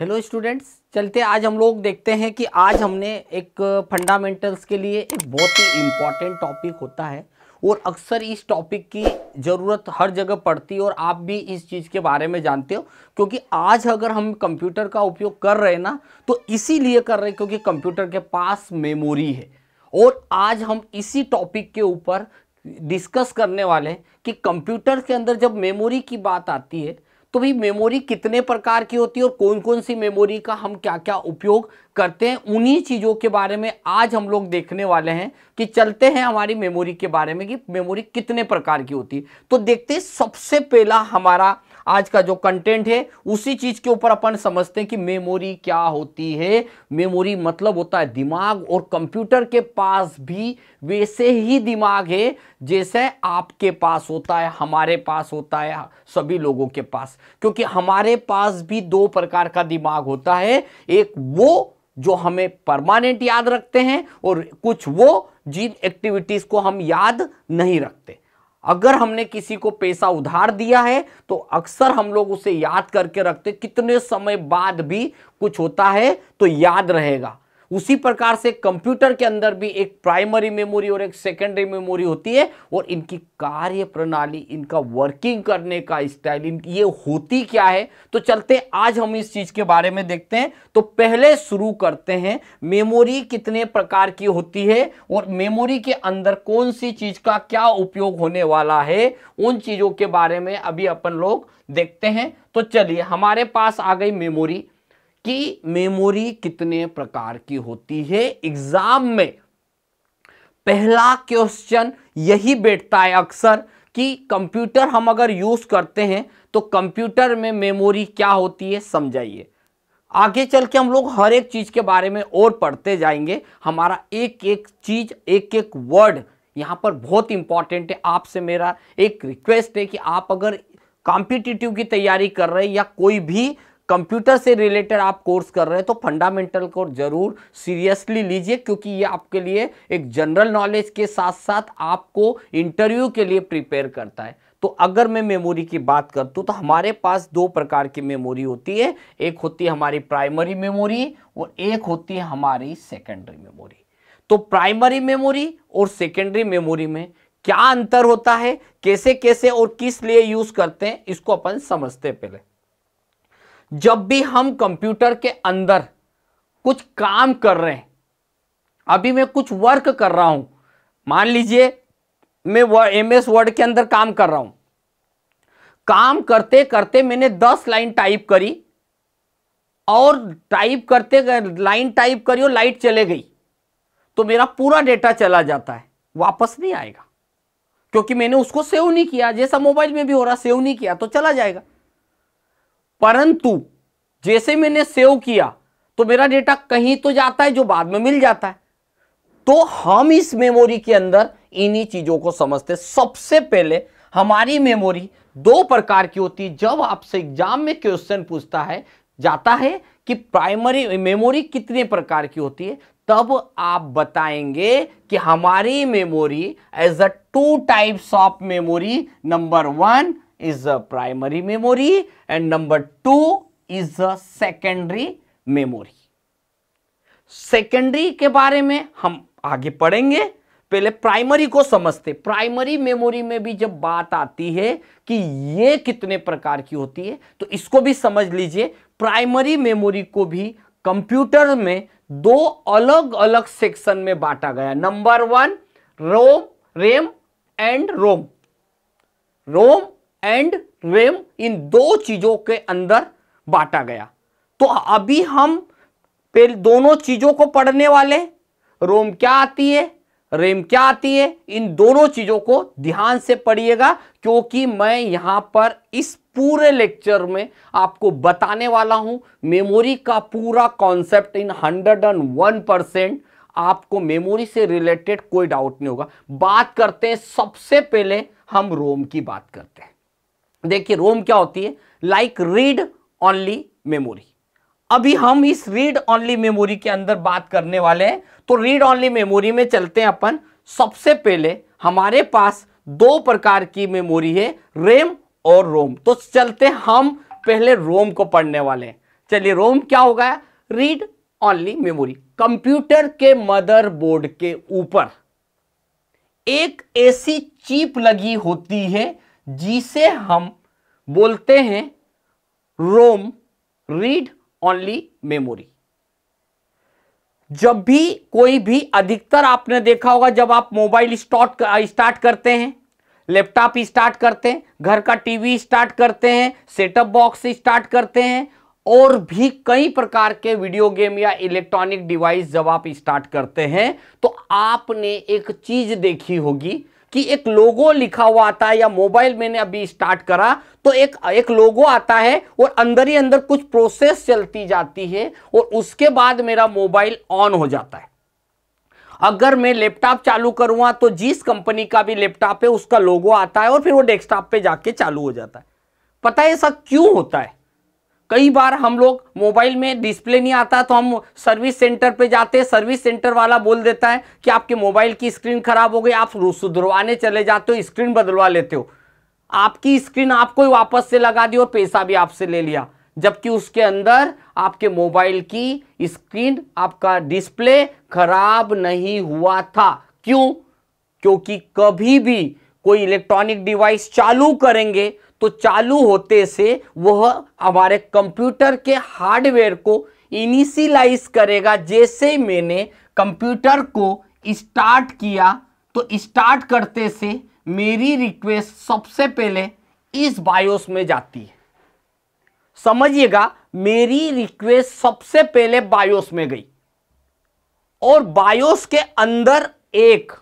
Hello students चलते आज हम लोग देखते हैं कि आज हमने एक फंडामेंटल्स के लिए एक बहुत ही इम्पॉर्टेंट टॉपिक होता है और अक्सर इस टॉपिक की ज़रूरत हर जगह पड़ती है और आप भी इस चीज़ के बारे में जानते हो क्योंकि आज अगर हम कंप्यूटर का उपयोग कर रहे हैं ना तो इसीलिए कर रहे हैं क्योंकि कंप्यूटर के पास मेमोरी है और आज हम इसी टॉपिक के ऊपर डिस्कस करने वाले हैं कि कंप्यूटर के अंदर जब मेमोरी की बात आती है तो भाई मेमोरी कितने प्रकार की होती है और कौन कौन सी मेमोरी का हम क्या क्या उपयोग करते हैं उन्हीं चीज़ों के बारे में आज हम लोग देखने वाले हैं कि चलते हैं हमारी मेमोरी के बारे में कि मेमोरी कितने प्रकार की होती है तो देखते हैं सबसे पहला हमारा आज का जो कंटेंट है उसी चीज के ऊपर अपन समझते हैं कि मेमोरी क्या होती है मेमोरी मतलब होता है दिमाग और कंप्यूटर के पास भी वैसे ही दिमाग है जैसे आपके पास होता है हमारे पास होता है सभी लोगों के पास क्योंकि हमारे पास भी दो प्रकार का दिमाग होता है एक वो जो हमें परमानेंट याद रखते हैं और कुछ वो जिन एक्टिविटीज को हम याद नहीं रखते अगर हमने किसी को पैसा उधार दिया है तो अक्सर हम लोग उसे याद करके रखते कितने समय बाद भी कुछ होता है तो याद रहेगा उसी प्रकार से कंप्यूटर के अंदर भी एक प्राइमरी मेमोरी और एक सेकेंडरी मेमोरी होती है और इनकी कार्य प्रणाली इनका वर्किंग करने का स्टाइल ये होती क्या है तो चलते आज हम इस चीज के बारे में देखते हैं तो पहले शुरू करते हैं मेमोरी कितने प्रकार की होती है और मेमोरी के अंदर कौन सी चीज का क्या उपयोग होने वाला है उन चीजों के बारे में अभी अपन लोग देखते हैं तो चलिए हमारे पास आ गई मेमोरी कि मेमोरी कितने प्रकार की होती है एग्जाम में पहला क्वेश्चन यही बैठता है अक्सर कि कंप्यूटर हम अगर यूज करते हैं तो कंप्यूटर में मेमोरी क्या होती है समझाइए आगे चल के हम लोग हर एक चीज के बारे में और पढ़ते जाएंगे हमारा एक एक चीज एक एक वर्ड यहाँ पर बहुत इंपॉर्टेंट है आपसे मेरा एक रिक्वेस्ट है कि आप अगर कॉम्पिटिटिव की तैयारी कर रहे हैं या कोई भी कंप्यूटर से रिलेटेड आप कोर्स कर रहे हैं तो फंडामेंटल को जरूर सीरियसली लीजिए क्योंकि ये आपके लिए एक जनरल नॉलेज के साथ साथ आपको इंटरव्यू के लिए प्रिपेयर करता है तो अगर मैं मेमोरी की बात करता हूँ तो हमारे पास दो प्रकार की मेमोरी होती है एक होती है हमारी प्राइमरी मेमोरी और एक होती है हमारी सेकेंडरी मेमोरी तो प्राइमरी मेमोरी और सेकेंडरी मेमोरी में क्या अंतर होता है कैसे कैसे और किस लिए यूज करते हैं इसको अपन समझते पहले जब भी हम कंप्यूटर के अंदर कुछ काम कर रहे हैं अभी मैं कुछ वर्क कर रहा हूं मान लीजिए मैं एम एस वर्ड के अंदर काम कर रहा हूं काम करते करते मैंने दस लाइन टाइप करी और टाइप करते लाइन टाइप करी और लाइट चले गई तो मेरा पूरा डेटा चला जाता है वापस नहीं आएगा क्योंकि मैंने उसको सेव नहीं किया जैसा मोबाइल में भी हो रहा सेव नहीं किया तो चला जाएगा परंतु जैसे मैंने सेव किया तो मेरा डेटा कहीं तो जाता है जो बाद में मिल जाता है तो हम इस मेमोरी के अंदर इन्हीं चीजों को समझते सबसे पहले हमारी मेमोरी दो प्रकार की होती है जब आपसे एग्जाम में क्वेश्चन पूछता है जाता है कि प्राइमरी मेमोरी कितने प्रकार की होती है तब आप बताएंगे कि हमारी memory as a two types of memory number one is the primary memory and number 2 is the secondary memory. Secondary के बारे में हम आगे पढ़ेंगे पहले प्राइमरी को समझते प्राइमरी मेमोरी में भी जब बात आती है कि ये कितने प्रकार की होती है तो इसको भी समझ लीजिए प्राइमरी मेमोरी को भी कंप्यूटर में दो अलग अलग सेक्शन में बांटा गया number one ROM RAM and ROM ROM and RAM इन दो चीजों के अंदर बांटा गया तो अभी हम पहले दोनों चीजों को पढ़ने वाले रोम क्या आती है रेम क्या आती है इन दोनों चीजों को ध्यान से पढ़िएगा क्योंकि मैं यहां पर इस पूरे लेक्चर में आपको बताने वाला हूं मेमोरी का पूरा concept in hundred and one percent आपको मेमोरी से रिलेटेड कोई डाउट नहीं होगा बात करते हैं सबसे पहले हम रोम की बात करते हैं देखिए रोम क्या होती है लाइक रीड ऑनली मेमोरी अभी हम इस रीड ऑनली मेमोरी के अंदर बात करने वाले हैं तो रीड ऑनली मेमोरी में चलते हैं अपन सबसे पहले हमारे पास दो प्रकार की मेमोरी है रेम और रोम तो चलते हम पहले रोम को पढ़ने वाले हैं चलिए रोम क्या हो गया रीड ऑनली मेमोरी कंप्यूटर के मदरबोर्ड के ऊपर एक ऐसी चीप लगी होती है जिसे हम बोलते हैं रोम रीड ओनली मेमोरी जब भी कोई भी अधिकतर आपने देखा होगा जब आप मोबाइल स्टॉट स्टार्ट करते हैं लैपटॉप स्टार्ट करते हैं घर का टीवी स्टार्ट करते हैं सेटअप बॉक्स स्टार्ट करते हैं और भी कई प्रकार के वीडियो गेम या इलेक्ट्रॉनिक डिवाइस जब आप स्टार्ट करते हैं तो आपने एक चीज देखी होगी कि एक लोगो लिखा हुआ आता है या मोबाइल मैंने अभी स्टार्ट करा तो एक एक लोगो आता है और अंदर ही अंदर कुछ प्रोसेस चलती जाती है और उसके बाद मेरा मोबाइल ऑन हो जाता है अगर मैं लैपटॉप चालू करूँगा तो जिस कंपनी का भी लैपटॉप है उसका लोगो आता है और फिर वो डेस्कटॉप पे जाके चालू हो जाता है पता है ऐसा क्यों होता है कई बार हम लोग मोबाइल में डिस्प्ले नहीं आता तो हम सर्विस सेंटर पे जाते सर्विस सेंटर वाला बोल देता है कि आपके मोबाइल की स्क्रीन खराब हो गई आप सुधरवाने चले जाते हो स्क्रीन बदलवा लेते हो आपकी स्क्रीन आपको ही वापस से लगा दी और पैसा भी आपसे ले लिया जबकि उसके अंदर आपके मोबाइल की स्क्रीन आपका डिस्प्ले खराब नहीं हुआ था क्यों क्योंकि कभी भी कोई इलेक्ट्रॉनिक डिवाइस चालू करेंगे तो चालू होते से वह हमारे कंप्यूटर के हार्डवेयर को इनिशियलाइज करेगा जैसे मैंने कंप्यूटर को स्टार्ट किया तो स्टार्ट करते से मेरी रिक्वेस्ट सबसे पहले इस बायोस में जाती है समझिएगा मेरी रिक्वेस्ट सबसे पहले बायोस में गई और बायोस के अंदर एक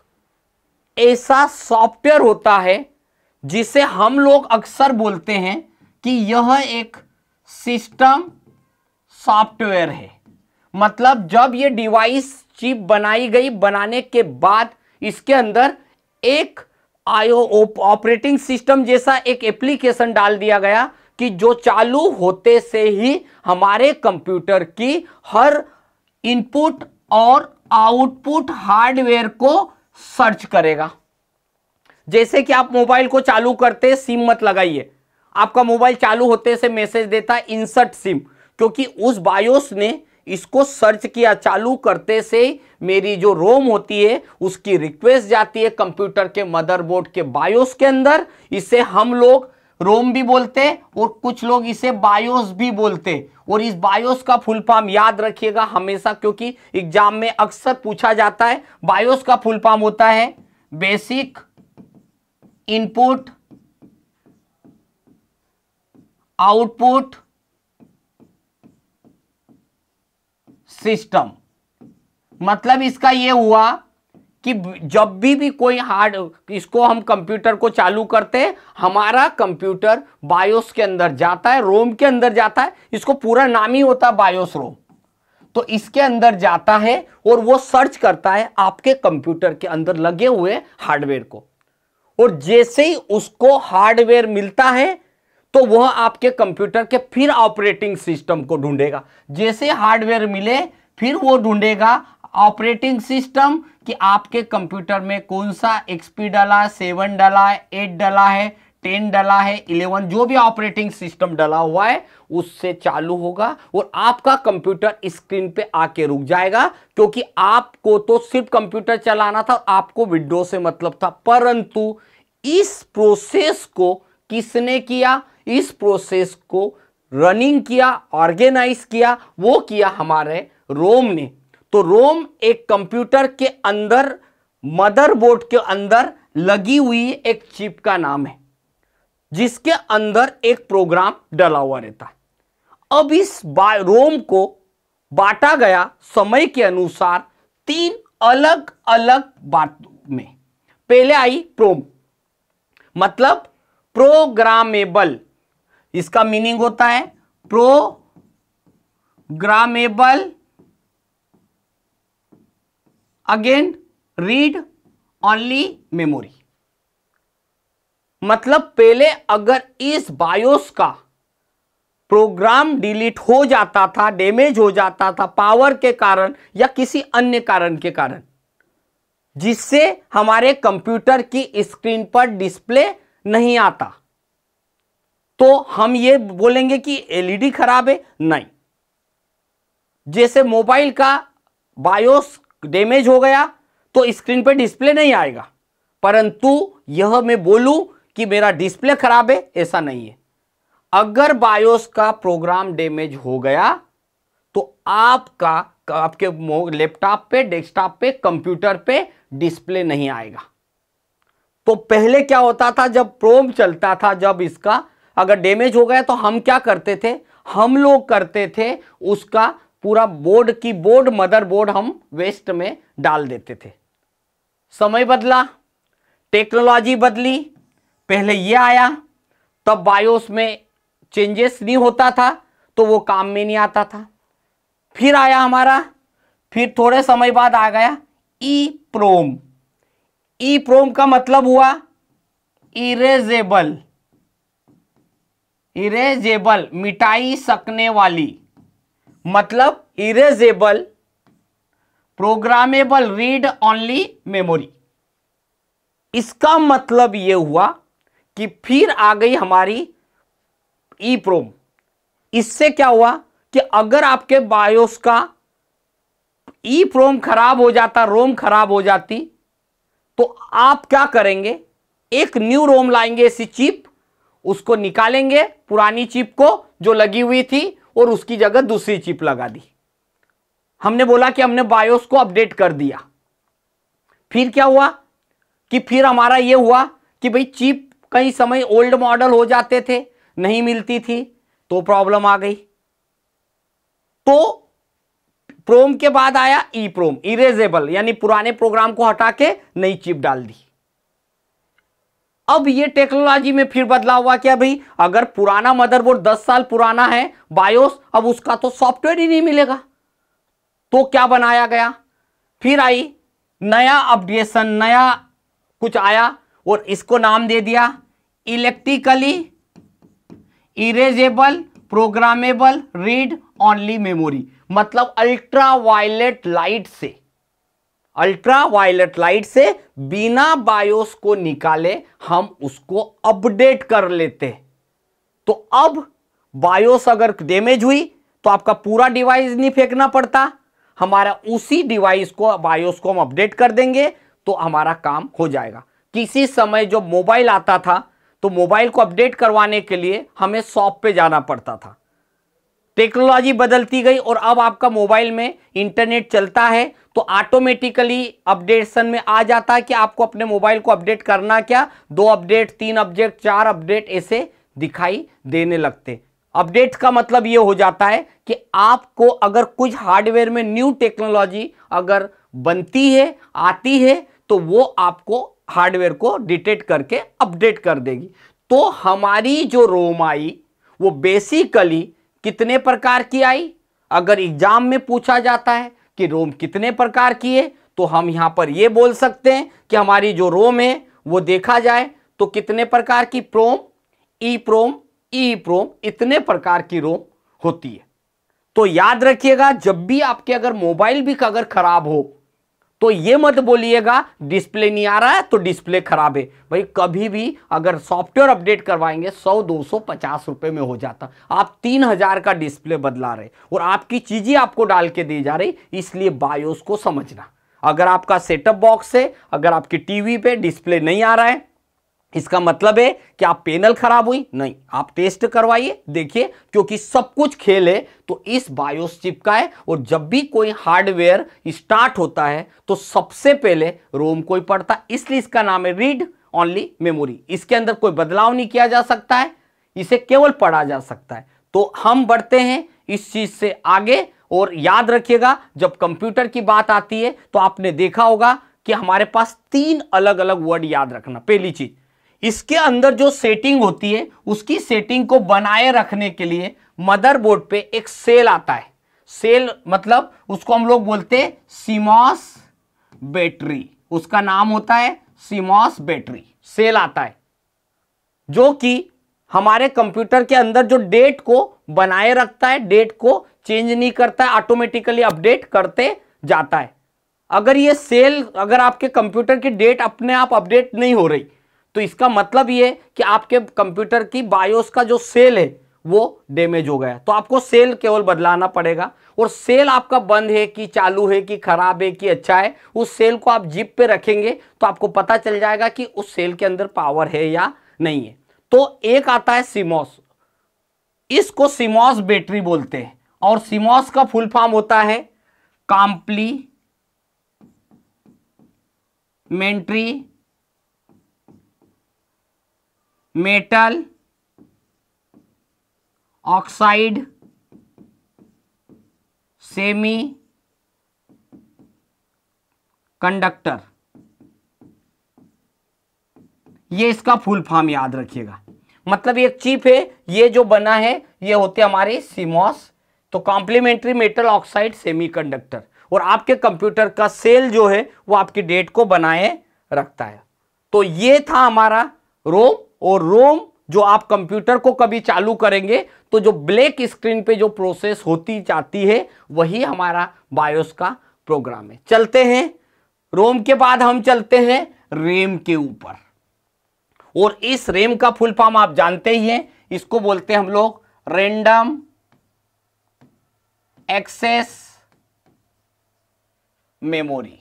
ऐसा सॉफ्टवेयर होता है जिसे हम लोग अक्सर बोलते हैं कि यह एक सिस्टम सॉफ्टवेयर है मतलब जब यह डिवाइस चिप बनाई गई बनाने के बाद इसके अंदर एक आयो ऑपरेटिंग सिस्टम जैसा एक एप्लीकेशन डाल दिया गया कि जो चालू होते से ही हमारे कंप्यूटर की हर इनपुट और आउटपुट हार्डवेयर को सर्च करेगा जैसे कि आप मोबाइल को चालू करते सिम मत लगाइए आपका मोबाइल चालू होते से मैसेज देता है इंसर्ट सिम क्योंकि उस बायोस ने इसको सर्च किया चालू करते से मेरी जो रोम होती है उसकी रिक्वेस्ट जाती है कंप्यूटर के मदरबोर्ड के बायोस के अंदर इसे हम लोग रोम भी बोलते हैं और कुछ लोग इसे बायोस भी बोलते हैं और इस बायोस का फुल फॉर्म याद रखिएगा हमेशा क्योंकि एग्जाम में अक्सर पूछा जाता है बायोस का फुल फॉर्म होता है बेसिक इनपुट आउटपुट सिस्टम मतलब इसका यह हुआ कि जब भी भी कोई हार्ड इसको हम कंप्यूटर को चालू करते हैं हमारा कंप्यूटर बायोस के अंदर जाता है रोम के अंदर जाता है इसको पूरा नाम ही होता है बायोस रोम तो इसके अंदर जाता है और वो सर्च करता है आपके कंप्यूटर के अंदर लगे हुए हार्डवेयर को और जैसे ही उसको हार्डवेयर मिलता है तो वह आपके कंप्यूटर के फिर ऑपरेटिंग सिस्टम को ढूंढेगा जैसे हार्डवेयर मिले फिर वो ढूंढेगा ऑपरेटिंग सिस्टम कि आपके कंप्यूटर में कौन सा एक्सपी डाला सेवन डाला एट डाला है टेन डला है इलेवन जो भी ऑपरेटिंग सिस्टम डला हुआ है उससे चालू होगा और आपका कंप्यूटर स्क्रीन पे आके रुक जाएगा क्योंकि आपको तो सिर्फ कंप्यूटर चलाना था आपको विंडो से मतलब था परंतु इस प्रोसेस को किसने किया इस प्रोसेस को रनिंग किया ऑर्गेनाइज किया वो किया हमारे रोम ने तो रोम एक कंप्यूटर के अंदर मदरबोर्ड के अंदर लगी हुई एक चिप का नाम है जिसके अंदर एक प्रोग्राम डला हुआ रहता अब इस रोम को बांटा गया समय के अनुसार तीन अलग अलग बात में पहले आई प्रोम मतलब प्रोग्रामेबल इसका मीनिंग होता है programmable again read only memory मतलब पहले अगर इस बायोस का प्रोग्राम डिलीट हो जाता था डैमेज हो जाता था पावर के कारण या किसी अन्य कारण के कारण जिससे हमारे कंप्यूटर की स्क्रीन पर डिस्प्ले नहीं आता तो हम ये बोलेंगे कि एलईडी खराब है नहीं जैसे मोबाइल का बायोस डैमेज हो गया तो स्क्रीन पर डिस्प्ले नहीं आएगा परंतु यह मैं बोलूं कि मेरा डिस्प्ले खराब है ऐसा नहीं है अगर बायोस का प्रोग्राम डैमेज हो गया तो आपका आपके लैपटॉप पे डेस्कटॉप पे कंप्यूटर पे डिस्प्ले नहीं आएगा तो पहले क्या होता था जब प्रोम चलता था जब इसका अगर डैमेज हो गया तो हम क्या करते थे हम लोग करते थे उसका पूरा board keyboard motherboard हम वेस्ट में डाल देते थे समय बदला टेक्नोलॉजी बदली पहले ये आया तब बायोस में चेंजेस नहीं होता था तो वो काम में नहीं आता था फिर आया हमारा फिर थोड़े समय बाद आ गया ई प्रोम ई प्रोम का मतलब हुआ इरेजेबल इरेजेबल मिटाई सकने वाली मतलब erasable programmable read only memory इसका मतलब यह हुआ कि फिर आ गई हमारी ई प्रोम इससे क्या हुआ कि अगर आपके बायोस का ई प्रोम खराब हो जाता रोम खराब हो जाती तो आप क्या करेंगे एक न्यू रोम लाएंगे ऐसी चिप उसको निकालेंगे पुरानी चिप को जो लगी हुई थी और उसकी जगह दूसरी चिप लगा दी हमने बोला कि हमने बायोस को अपडेट कर दिया फिर क्या हुआ कि फिर हमारा यह हुआ कि भाई चिप कई समय ओल्ड मॉडल हो जाते थे नहीं मिलती थी तो प्रॉब्लम आ गई तो प्रोम के बाद आया ई प्रोम इरेजेबल यानी पुराने प्रोग्राम को हटा के नई चिप डाल दी अब ये टेक्नोलॉजी में फिर बदलाव हुआ क्या भाई अगर पुराना मदरबोर्ड 10 साल पुराना है बायोस अब उसका तो सॉफ्टवेयर ही नहीं मिलेगा तो क्या बनाया गया फिर आई नया अपडेशन नया कुछ आया और इसको नाम दे दिया electrically erasable programmable read only memory मतलब अल्ट्रा वायलेट लाइट से अल्ट्रा वायलेट लाइट से बिना बायोस को निकाले हम उसको अपडेट कर लेते तो अब बायोस अगर डैमेज हुई तो आपका पूरा डिवाइस नहीं फेंकना पड़ता हमारा उसी डिवाइस को बायोस को हम अपडेट कर देंगे तो हमारा काम हो जाएगा किसी समय जो मोबाइल आता था तो मोबाइल को अपडेट करवाने के लिए हमें शॉप पे जाना पड़ता था टेक्नोलॉजी बदलती गई और अब आपका मोबाइल में इंटरनेट चलता है तो ऑटोमेटिकली अपडेशन में आ जाता है कि आपको अपने मोबाइल को अपडेट करना क्या दो अपडेट तीन अपडेट चार अपडेट ऐसे दिखाई देने लगते अपडेट का मतलब ये हो जाता है कि आपको अगर कुछ हार्डवेयर में न्यू टेक्नोलॉजी अगर बनती है आती है तो वो आपको हार्डवेयर को डिटेक्ट करके अपडेट कर देगी तो हमारी जो रोम आई वो बेसिकली कितने प्रकार की आई अगर एग्जाम में पूछा जाता है कि रोम कितने प्रकार की है तो हम यहां पर यह बोल सकते हैं कि हमारी जो रोम है वो देखा जाए तो कितने प्रकार की प्रोम ई प्रोम ई प्रोम इतने प्रकार की रोम होती है तो याद रखिएगा जब भी आपके अगर मोबाइल भी अगर खराब हो तो ये मत बोलिएगा डिस्प्ले नहीं आ रहा है तो डिस्प्ले खराब है भाई कभी भी अगर सॉफ्टवेयर अपडेट करवाएंगे सौ दो सौ पचास रुपए में हो जाता आप तीन हजार का डिस्प्ले बदला रहे और आपकी चीज़ें आपको डाल के दी जा रही इसलिए बायोस को समझना अगर आपका सेटअप बॉक्स है अगर आपकी टीवी पे डिस्प्ले नहीं आ रहा है इसका मतलब है कि आप पेनल खराब हुई नहीं आप टेस्ट करवाइए देखिए क्योंकि सब कुछ खेल है तो इस बायोस चिप का है और जब भी कोई हार्डवेयर स्टार्ट होता है तो सबसे पहले रोम कोई पड़ता इसलिए इसका नाम है रीड ओनली मेमोरी इसके अंदर कोई बदलाव नहीं किया जा सकता है इसे केवल पढ़ा जा सकता है तो हम बढ़ते हैं इस चीज से आगे और याद रखिएगा जब कंप्यूटर की बात आती है तो आपने देखा होगा कि हमारे पास तीन अलग अलग वर्ड याद रखना पहली चीज इसके अंदर जो सेटिंग होती है उसकी सेटिंग को बनाए रखने के लिए मदरबोर्ड पे एक सेल आता है सेल मतलब उसको हम लोग बोलते हैं सीमॉस बैटरी उसका नाम होता है सीमॉस बैटरी सेल आता है जो कि हमारे कंप्यूटर के अंदर जो डेट को बनाए रखता है डेट को चेंज नहीं करता है ऑटोमेटिकली अपडेट करते जाता है अगर ये सेल अगर आपके कंप्यूटर की डेट अपने आप अपडेट नहीं हो रही तो इसका मतलब ये कि आपके कंप्यूटर की बायोस का जो सेल है वो डैमेज हो गया तो आपको सेल केवल बदलाना पड़ेगा और सेल आपका बंद है कि चालू है कि खराब है कि अच्छा है उस सेल को आप जिप पे रखेंगे तो आपको पता चल जाएगा कि उस सेल के अंदर पावर है या नहीं है तो एक आता है सीमोस इसको सीमोस बैटरी बोलते हैं और सीमोस का फुल फॉर्म होता है complementary metal oxide semiconductor ये इसका फुल फॉर्म याद रखिएगा मतलब एक चिप है ये जो बना है ये होते हमारे सीमॉस तो कॉम्प्लीमेंट्री मेटल ऑक्साइड सेमीकंडक्टर और आपके कंप्यूटर का सेल जो है वो आपकी डेट को बनाए रखता है तो ये था हमारा रोम और रोम जो आप कंप्यूटर को कभी चालू करेंगे तो जो ब्लैक स्क्रीन पे जो प्रोसेस होती जाती है वही हमारा बायोस का प्रोग्राम है चलते हैं रोम के बाद हम चलते हैं रेम के ऊपर और इस रेम का फुल फॉर्म आप जानते ही हैं इसको बोलते हैं हम लोग रेंडम एक्सेस मेमोरी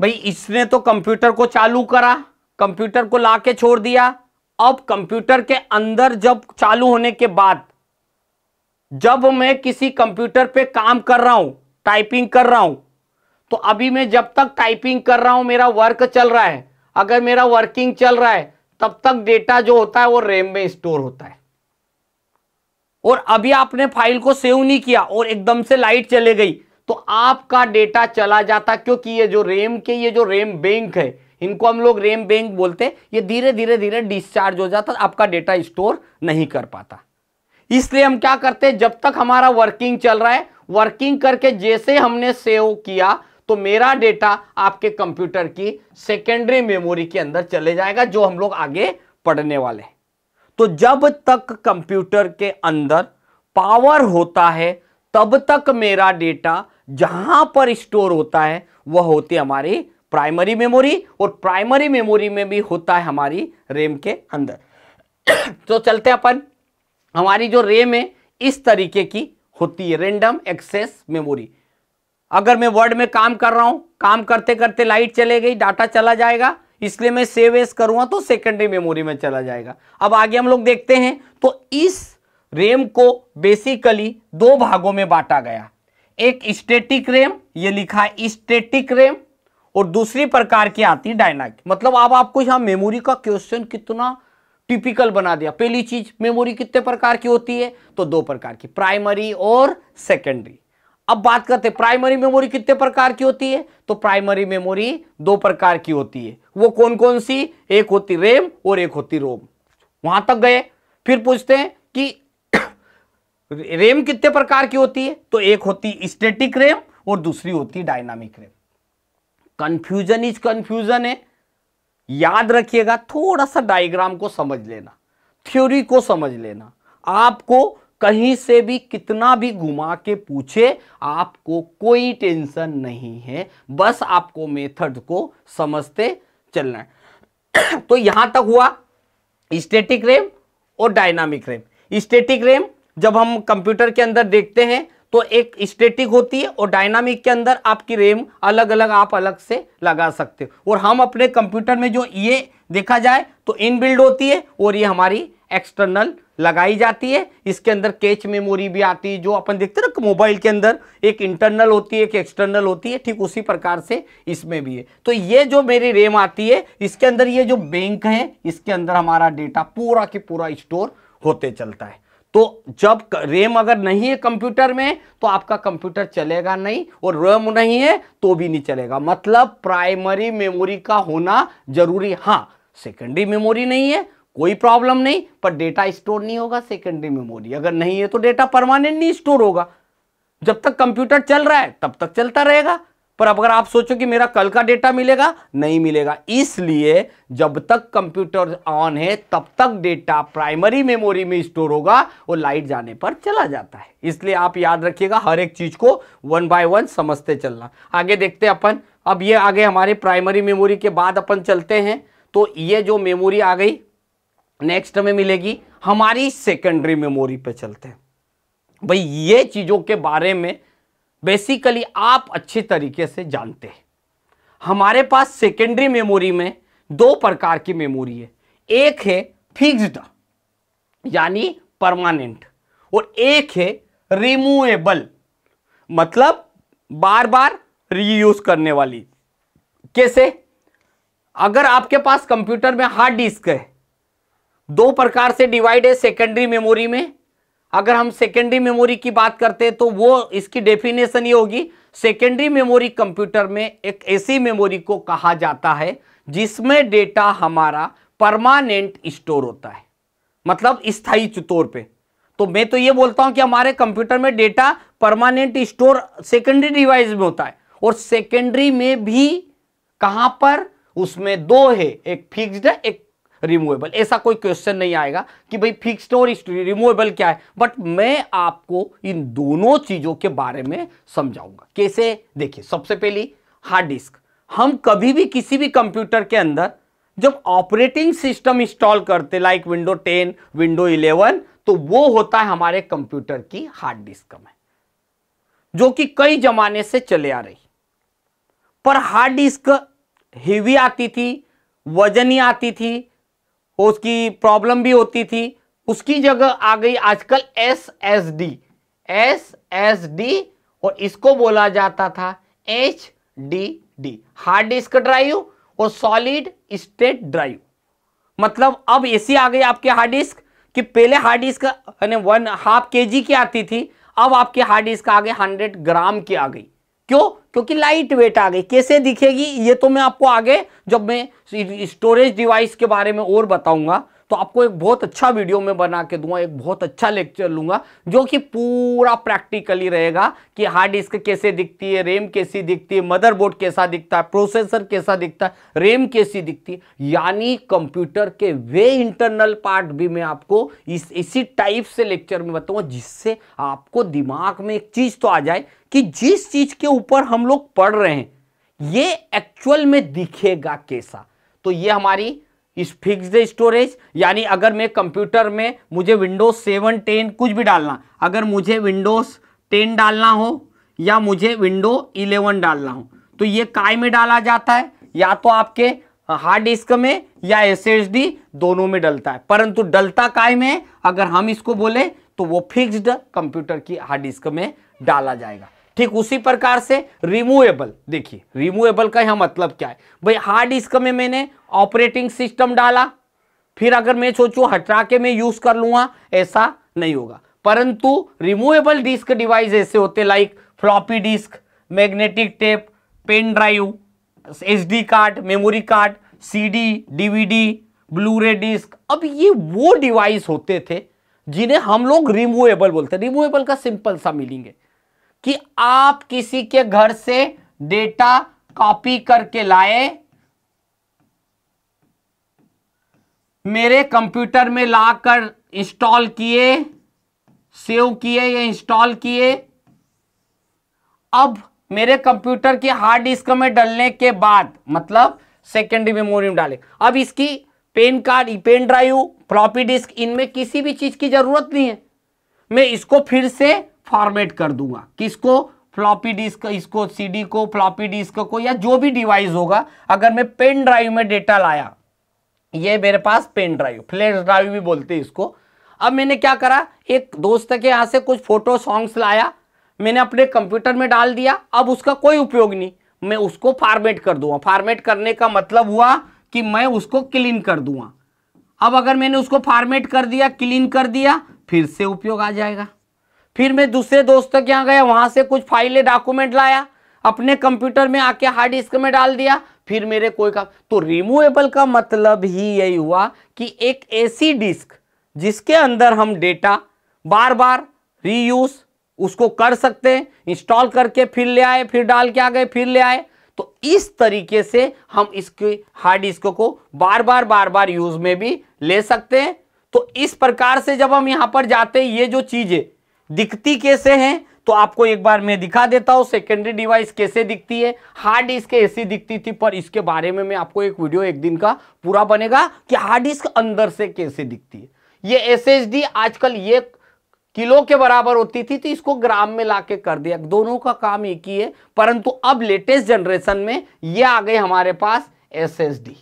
भाई इसने तो कंप्यूटर को चालू करा कंप्यूटर को लाके छोड़ दिया अब कंप्यूटर के अंदर जब चालू होने के बाद जब मैं किसी कंप्यूटर पे काम कर रहा हूं टाइपिंग कर रहा हूं तो अभी मैं जब तक टाइपिंग कर रहा हूं मेरा वर्क चल रहा है अगर मेरा वर्किंग चल रहा है तब तक डेटा जो होता है वो रैम में स्टोर होता है और अभी आपने फाइल को सेव नहीं किया और एकदम से लाइट चले गई तो आपका डेटा चला जाता क्योंकि ये जो रेम के ये जो रेम बैंक है इनको हम लोग रेम बैंक बोलते हैं ये धीरे धीरे धीरे डिस्चार्ज हो जाता आपका डेटा स्टोर नहीं कर पाता इसलिए हम क्या करते हैं जब तक हमारा वर्किंग चल रहा है वर्किंग करके जैसे हमने सेव किया तो मेरा डेटा आपके कंप्यूटर की सेकेंडरी मेमोरी के अंदर चले जाएगा जो हम लोग आगे पढ़ने वाले तो जब तक कंप्यूटर के अंदर पावर होता है तब तक मेरा डेटा जहां पर स्टोर होता है वह होती है हमारी प्राइमरी मेमोरी और प्राइमरी मेमोरी में भी होता है हमारी रेम के अंदर तो चलते अपन हमारी जो रेम है इस तरीके की होती है रेंडम एक्सेस मेमोरी अगर मैं वर्ड में काम कर रहा हूं काम करते करते लाइट चले गई डाटा चला जाएगा इसलिए मैं सेव एस करूंगा तो सेकेंडरी मेमोरी में चला जाएगा अब आगे हम लोग देखते हैं तो इस रेम को बेसिकली दो भागों में बांटा गया एक स्टेटिक रेम ये लिखा है स्टेटिक रेम और दूसरी प्रकार की आती है डायनाक मतलब अब आपको यहां मेमोरी का क्वेश्चन कितना टिपिकल बना दिया पहली चीज मेमोरी कितने प्रकार की होती है तो दो प्रकार की प्राइमरी और सेकेंडरी अब बात करते हैं प्राइमरी मेमोरी कितने प्रकार की होती है तो प्राइमरी मेमोरी दो प्रकार की होती है वो कौन कौन सी एक होती रेम और एक होती रोम वहां तक गए फिर पूछते हैं कि रेम कितने प्रकार की होती है तो एक होती स्टेटिक रेम और दूसरी होती dynamic RAM confusion is confusion है याद रखिएगा थोड़ा सा डायग्राम को समझ लेना थ्योरी को समझ लेना आपको कहीं से भी कितना भी घुमा के पूछे आपको कोई टेंशन नहीं है बस आपको मेथड को समझते चलना है तो यहां तक हुआ स्टेटिक रेम और डायनामिक रेम स्टेटिक रेम जब हम कंप्यूटर के अंदर देखते हैं तो एक स्टेटिक होती है और डायनामिक के अंदर आपकी रेम अलग अलग आप अलग से लगा सकते हो और हम अपने कंप्यूटर में जो ये देखा जाए तो इनबिल्ड होती है और ये हमारी एक्सटर्नल लगाई जाती है इसके अंदर कैच मेमोरी भी आती है जो अपन देखते हैं ना मोबाइल के अंदर एक इंटरनल होती है एक एक्सटर्नल होती है ठीक उसी प्रकार से इसमें भी है तो ये जो मेरी रेम आती है इसके अंदर ये जो बैंक है इसके अंदर हमारा डेटा पूरा के पूरा स्टोर होते चलता है तो जब रैम अगर नहीं है कंप्यूटर में तो आपका कंप्यूटर चलेगा नहीं और रैम नहीं है तो भी नहीं चलेगा मतलब प्राइमरी मेमोरी का होना जरूरी हाँ सेकेंडरी मेमोरी नहीं है कोई प्रॉब्लम नहीं पर डेटा स्टोर नहीं होगा सेकेंडरी मेमोरी अगर नहीं है तो डेटा परमानेंट नहीं स्टोर होगा जब तक कंप्यूटर चल रहा है तब तक चलता रहेगा पर अगर आप सोचो कि मेरा कल का डेटा मिलेगा नहीं मिलेगा इसलिए जब तक कंप्यूटर ऑन है तब तक डेटा प्राइमरी मेमोरी में स्टोर होगा और लाइट जाने पर चला जाता है इसलिए आप याद रखिएगा हर एक चीज को वन बाय वन समझते चलना आगे देखते अपन अब ये आगे हमारे प्राइमरी मेमोरी के बाद अपन चलते हैं तो ये जो मेमोरी आ गई नेक्स्ट में मिलेगी हमारी सेकेंडरी मेमोरी पर चलते हैं भाई ये चीज़ों के बारे में बेसिकली आप अच्छे तरीके से जानते हैं हमारे पास सेकेंडरी मेमोरी में दो प्रकार की मेमोरी है एक है फिक्स्ड यानी परमानेंट और एक है रिमूवेबल मतलब बार बार रीयूज करने वाली कैसे अगर आपके पास कंप्यूटर में हार्ड डिस्क है दो प्रकार से डिवाइड है सेकेंडरी मेमोरी में अगर हम सेकेंडरी मेमोरी की बात करते हैं तो वो इसकी डेफिनेशन ये होगी सेकेंडरी मेमोरी कंप्यूटर में एक ऐसी मेमोरी को कहा जाता है जिसमें डेटा हमारा परमानेंट स्टोर होता है मतलब स्थायी तौर पे तो मैं तो ये बोलता हूं कि हमारे कंप्यूटर में data permanent store secondary device में होता है और सेकेंडरी में भी कहां पर उसमें दो है एक फिक्स्ड एक रिमूवेबल ऐसा कोई क्वेश्चन नहीं आएगा कि भाई फिक्स और रिमूवेबल क्या है बट मैं आपको इन दोनों चीज़ों के बारे में समझाऊंगा कैसे देखिए सबसे पहली हार्ड डिस्क हम कभी भी किसी भी कंप्यूटर के अंदर जब ऑपरेटिंग सिस्टम इंस्टॉल करते लाइक विंडो 10 विंडो 11 तो वो होता है हमारे कंप्यूटर की हार्ड डिस्क में जो कि कई जमाने से चले आ रही पर हार्ड डिस्क हेवी आती थी वजनी आती थी उसकी प्रॉब्लम भी होती थी उसकी जगह आ गई आजकल S S D S S D और इसको बोला जाता था H D D hard disk drive और सॉलिड स्टेट ड्राइव मतलब अब ऐसी आ गई आपके हार्ड डिस्क कि पहले हार्ड डिस्क यानी वन हाफ के जी की आती थी अब आपके हार्ड डिस्क आ गए हंड्रेड ग्राम की आ गई क्यों क्योंकि लाइट वेट आ गई कैसे दिखेगी ये तो मैं आपको आगे जब मैं स्टोरेज डिवाइस के बारे में और बताऊंगा तो आपको एक बहुत अच्छा वीडियो में बना के दूंगा एक बहुत अच्छा लेक्चर लूंगा जो कि पूरा प्रैक्टिकली रहेगा कि हार्ड डिस्क कैसे दिखती है रेम कैसी दिखती है मदरबोर्ड कैसा दिखता है प्रोसेसर कैसा दिखता है रेम कैसी दिखती है यानी कंप्यूटर के वे इंटरनल पार्ट भी मैं आपको इस इसी टाइप से लेक्चर में बताऊंगा जिससे आपको दिमाग में एक चीज़ तो आ जाए कि जिस चीज़ के ऊपर हम लोग पढ़ रहे हैं ये एक्चुअल में दिखेगा कैसा तो ये हमारी इस द स्टोरेज यानी अगर मैं कंप्यूटर में मुझे विंडोज सेवन टेन कुछ भी डालना अगर मुझे विंडोज टेन डालना हो या मुझे विंडो इलेवन डालना हो तो ये काय में डाला जाता है या तो आपके हार्ड डिस्क में या एस दोनों में डलता है परंतु डलता काय में अगर हम इसको बोले तो वो फिक्स्ड कंप्यूटर की हार्ड डिस्क में डाला जाएगा ठीक उसी प्रकार से रिमूवेबल देखिए रिमूवेबल का यहां मतलब क्या है भाई हार्ड डिस्क में मैंने ऑपरेटिंग सिस्टम डाला फिर अगर मैं सोचू हटा के मैं यूज कर लूंगा ऐसा नहीं होगा परंतु रिमूवेबल डिस्क डिवाइस ऐसे होते like floppy disk magnetic tape pen drive SD card memory card CD DVD ray disk अब ये वो डिवाइस होते थे जिन्हें हम लोग रिमूवेबल बोलते हैं रिमूवेबल का सिंपल सा मीनिंग है कि आप किसी के घर से डेटा कॉपी करके लाए मेरे कंप्यूटर में लाकर इंस्टॉल किए सेव किए या इंस्टॉल किए अब मेरे कंप्यूटर के हार्ड डिस्क में डलने के बाद मतलब सेकेंडरी मेमोरी में डाले अब इसकी pen card pen drive floppy disk इनमें किसी भी चीज की जरूरत नहीं है मैं इसको फिर से फॉर्मेट कर दूंगा किसको फ्लॉपी डिस्क इसको सीडी को फ्लॉपी डिस्क को या जो भी डिवाइस होगा अगर मैं पेन ड्राइव में डेटा लाया ये मेरे पास पेन ड्राइव फ्लैश ड्राइव भी बोलते हैं इसको अब मैंने क्या करा एक दोस्त के यहाँ से कुछ फोटो सॉन्ग्स लाया मैंने अपने कंप्यूटर में डाल दिया अब उसका कोई उपयोग नहीं मैं उसको फॉर्मेट कर दूंगा फॉर्मेट करने का मतलब हुआ कि मैं उसको क्लीन कर दूंगा अब अगर मैंने उसको फॉर्मेट कर दिया क्लीन कर दिया फिर से उपयोग आ जाएगा फिर मैं दूसरे दोस्त के यहाँ गया वहां से कुछ फाइलें डॉक्यूमेंट लाया अपने कंप्यूटर में आके हार्ड डिस्क में डाल दिया फिर मेरे कोई काम तो रिमूवेबल का मतलब ही यही हुआ कि एक ऐसी डिस्क जिसके अंदर हम डेटा बार बार रीयूज उसको कर सकते हैं इंस्टॉल करके फिर ले आए फिर डाल के आ गए फिर ले आए तो इस तरीके से हम इसके हार्ड डिस्क को बार बार बार बार यूज में भी ले सकते हैं तो इस प्रकार से जब हम यहां पर जाते हैं ये जो चीज़ है दिखती कैसे है तो आपको एक बार मैं दिखा देता हूं सेकेंडरी डिवाइस कैसे दिखती है हार्ड डिस्क ऐसी दिखती थी पर इसके बारे में मैं आपको एक वीडियो एक दिन का पूरा बनेगा कि हार्ड डिस्क अंदर से कैसे दिखती है ये डी आजकल ये किलो के बराबर होती थी तो इसको ग्राम में लाके कर दिया दोनों का काम एक ही है परंतु अब लेटेस्ट जनरेशन में ये आ गए हमारे पास डी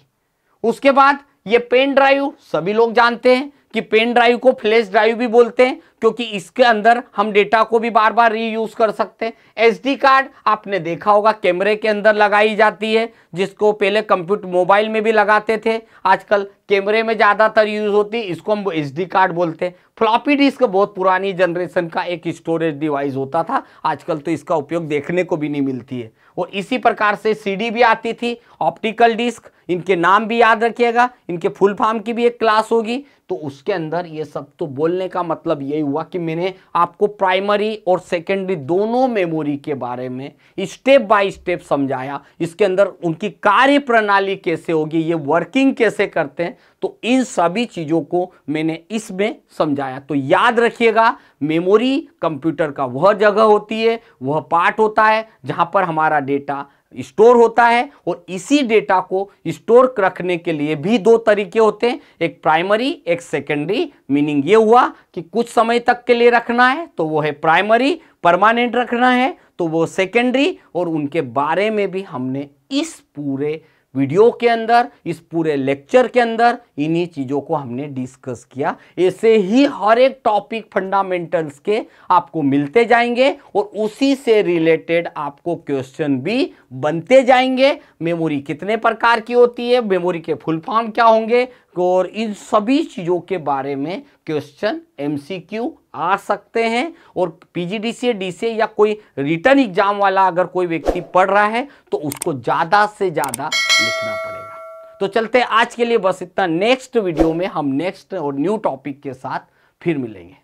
उसके बाद ये पेन ड्राइव सभी लोग जानते हैं कि पेन ड्राइव को फ्लैश ड्राइव भी बोलते हैं क्योंकि इसके अंदर हम डेटा को भी बार बार रीयूज कर सकते हैं एसडी कार्ड आपने देखा होगा कैमरे के अंदर लगाई जाती है जिसको पहले कंप्यूटर मोबाइल में भी लगाते थे आजकल कैमरे में ज़्यादातर यूज होती है इसको हम एसडी कार्ड बोलते हैं फ्लॉपी डिस्क बहुत पुरानी जनरेशन का एक स्टोरेज डिवाइस होता था आजकल तो इसका उपयोग देखने को भी नहीं मिलती है और इसी प्रकार से डी भी आती थी ऑप्टिकल डिस्क इनके नाम भी याद रखिएगा इनके फुल फॉर्म की भी एक क्लास होगी तो उसके अंदर ये सब तो बोलने का मतलब यही हुआ कि मैंने आपको प्राइमरी और सेकेंडरी दोनों मेमोरी के बारे में स्टेप बाय स्टेप समझाया इसके अंदर उनकी कार्य प्रणाली कैसे होगी ये वर्किंग कैसे करते हैं तो इन सभी चीज़ों को मैंने इसमें समझाया तो याद रखिएगा मेमोरी कंप्यूटर का वह जगह होती है वह पार्ट होता है जहां पर हमारा डेटा स्टोर होता है और इसी डेटा को स्टोर रखने के लिए भी दो तरीके होते हैं एक प्राइमरी एक सेकेंडरी मीनिंग ये हुआ कि कुछ समय तक के लिए रखना है तो वो है प्राइमरी परमानेंट रखना है तो वो सेकेंडरी और उनके बारे में भी हमने इस पूरे वीडियो के अंदर इस पूरे लेक्चर के अंदर इन्हीं चीज़ों को हमने डिस्कस किया ऐसे ही हर एक टॉपिक फंडामेंटल्स के आपको मिलते जाएंगे और उसी से रिलेटेड आपको क्वेश्चन भी बनते जाएंगे मेमोरी कितने प्रकार की होती है मेमोरी के फुल फॉर्म क्या होंगे और इन सभी चीज़ों के बारे में क्वेश्चन एमसीक्यू आ सकते हैं और पीजीडीसी डीसी या कोई रिटर्न एग्जाम वाला अगर कोई व्यक्ति पढ़ रहा है तो उसको ज़्यादा से ज़्यादा लिखना पड़ेगा तो चलते आज के लिए बस इतना नेक्स्ट वीडियो में हम नेक्स्ट और न्यू टॉपिक के साथ फिर मिलेंगे